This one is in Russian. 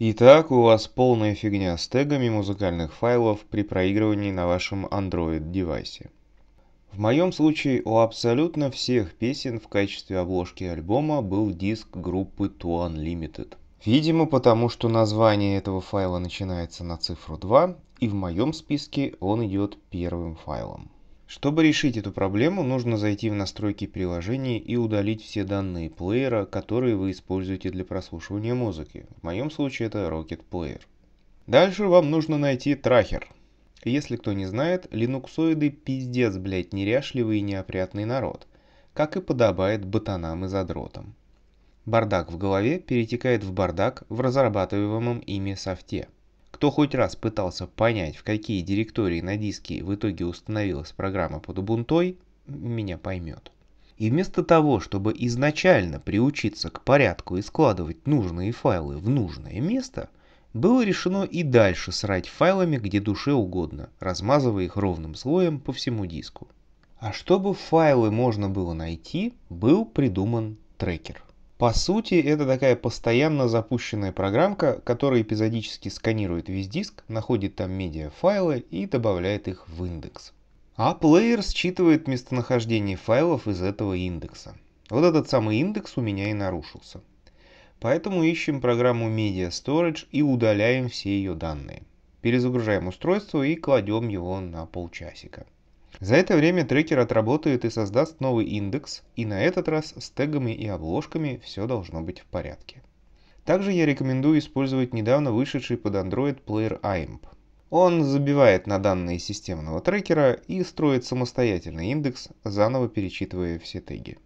Итак, у вас полная фигня с тегами музыкальных файлов при проигрывании на вашем Android девайсе. В моем случае у абсолютно всех песен в качестве обложки альбома был диск группы Tuan Limited. Видимо, потому что название этого файла начинается на цифру 2, и в моем списке он идет первым файлом. Чтобы решить эту проблему, нужно зайти в настройки приложения и удалить все данные плеера, которые вы используете для прослушивания музыки. В моем случае это Rocket Player. Дальше вам нужно найти трахер. Если кто не знает, линуксоиды пиздец, блять, неряшливый и неопрятный народ. Как и подобает ботанам и задротам. Бардак в голове перетекает в бардак в разрабатываемом ими софте. Кто хоть раз пытался понять, в какие директории на диске в итоге установилась программа под Ubuntu, меня поймет. И вместо того, чтобы изначально приучиться к порядку и складывать нужные файлы в нужное место, было решено и дальше срать файлами где душе угодно, размазывая их ровным слоем по всему диску. А чтобы файлы можно было найти, был придуман трекер – по сути, это такая постоянно запущенная программка, которая эпизодически сканирует весь диск, находит там медиафайлы и добавляет их в индекс. А плеер считывает местонахождение файлов из этого индекса. Вот этот самый индекс у меня и нарушился. Поэтому ищем программу Media Storage и удаляем все ее данные. Перезагружаем устройство и кладем его на полчасика. За это время трекер отработает и создаст новый индекс, и на этот раз с тегами и обложками все должно быть в порядке. Также я рекомендую использовать недавно вышедший под Android Player AMP. Он забивает на данные системного трекера и строит самостоятельный индекс, заново перечитывая все теги.